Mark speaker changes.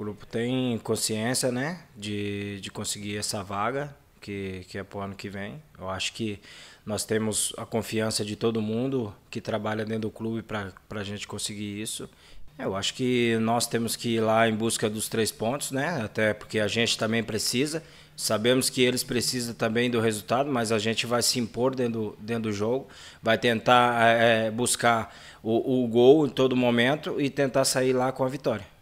Speaker 1: grupo tem consciência, né, de, de conseguir essa vaga que, que é para o ano que vem. Eu acho que nós temos a confiança de todo mundo que trabalha dentro do clube para a gente conseguir isso. Eu acho que nós temos que ir lá em busca dos três pontos, né? Até porque a gente também precisa. Sabemos que eles precisam também do resultado, mas a gente vai se impor dentro, dentro do jogo, vai tentar é, buscar o, o gol em todo momento e tentar sair lá com a vitória.